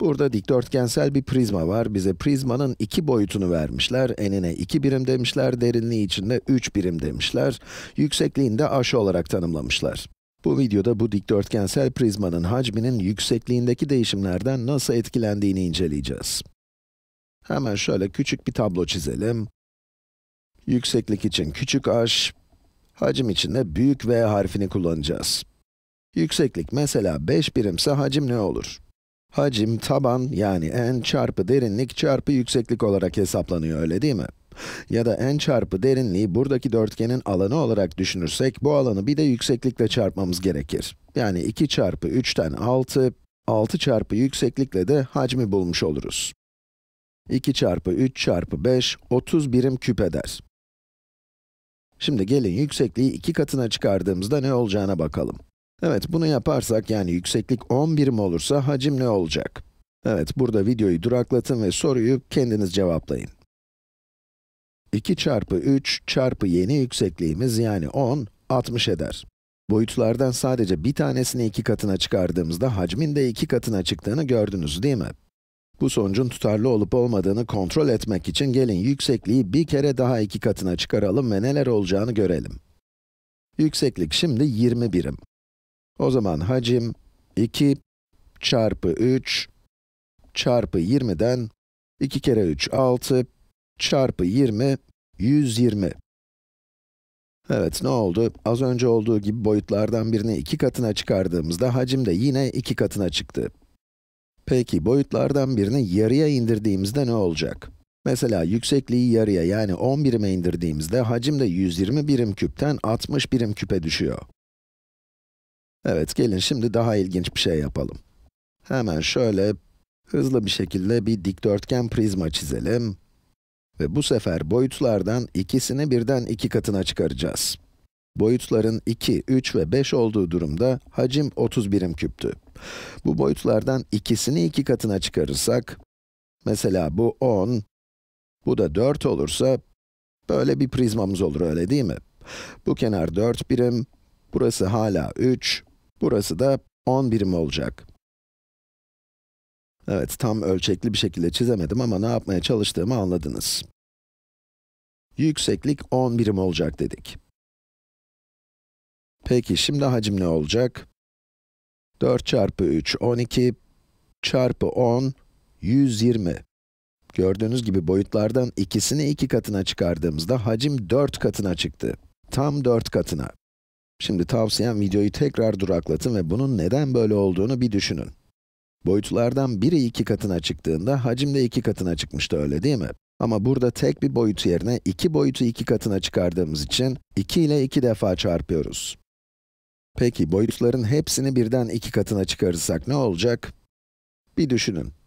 Burada dikdörtgensel bir prizma var. Bize prizmanın iki boyutunu vermişler. Enine iki birim demişler, derinliği içinde üç birim demişler. Yüksekliğini de h olarak tanımlamışlar. Bu videoda bu dikdörtgensel prizmanın hacminin yüksekliğindeki değişimlerden nasıl etkilendiğini inceleyeceğiz. Hemen şöyle küçük bir tablo çizelim. Yükseklik için küçük h, hacim için de büyük v harfini kullanacağız. Yükseklik mesela 5 birimse hacim ne olur? hacim taban yani n çarpı derinlik çarpı yükseklik olarak hesaplanıyor öyle değil mi? Ya da n çarpı derinliği buradaki dörtgenin alanı olarak düşünürsek bu alanı bir de yükseklikle çarpmamız gerekir. Yani 2 çarpı 3'ten 6, 6 çarpı yükseklikle de hacmi bulmuş oluruz. 2 çarpı 3 çarpı 5, 30 birim küp eder. Şimdi gelin yüksekliği iki katına çıkardığımızda ne olacağına bakalım. Evet, bunu yaparsak yani yükseklik 11 birim olursa hacim ne olacak? Evet, burada videoyu duraklatın ve soruyu kendiniz cevaplayın. 2 çarpı 3 çarpı yeni yüksekliğimiz yani 10, 60 eder. Boyutlardan sadece bir tanesini iki katına çıkardığımızda hacmin de iki katına çıktığını gördünüz değil mi? Bu sonucun tutarlı olup olmadığını kontrol etmek için gelin yüksekliği bir kere daha iki katına çıkaralım ve neler olacağını görelim. Yükseklik şimdi 20 birim. O zaman hacim 2 çarpı 3 çarpı 20'den 2 kere 3 6 çarpı 20 120. Evet ne oldu? Az önce olduğu gibi boyutlardan birini iki katına çıkardığımızda hacim de yine iki katına çıktı. Peki boyutlardan birini yarıya indirdiğimizde ne olacak? Mesela yüksekliği yarıya yani 10 birime indirdiğimizde hacim de 120 birim küpten 60 birim küpe düşüyor. Evet, gelin şimdi daha ilginç bir şey yapalım. Hemen şöyle hızlı bir şekilde bir dikdörtgen prizma çizelim. Ve bu sefer boyutlardan ikisini birden iki katına çıkaracağız. Boyutların 2, 3 ve 5 olduğu durumda hacim 30 birim küptü. Bu boyutlardan ikisini iki katına çıkarırsak, mesela bu 10, bu da 4 olursa, böyle bir prizmamız olur öyle değil mi? Bu kenar 4 birim, burası hala 3, Burası da 10 birim olacak. Evet, tam ölçekli bir şekilde çizemedim ama ne yapmaya çalıştığımı anladınız. Yükseklik 10 birim olacak dedik. Peki, şimdi hacim ne olacak? 4 çarpı 3, 12 çarpı 10, 120. Gördüğünüz gibi boyutlardan ikisini iki katına çıkardığımızda hacim 4 katına çıktı. Tam 4 katına. Şimdi tavsiyem videoyu tekrar duraklatın ve bunun neden böyle olduğunu bir düşünün. Boyutlardan biri iki katına çıktığında hacim de iki katına çıkmıştı öyle değil mi? Ama burada tek bir boyut yerine iki boyutu iki katına çıkardığımız için 2 ile iki defa çarpıyoruz. Peki boyutların hepsini birden iki katına çıkarırsak ne olacak? Bir düşünün.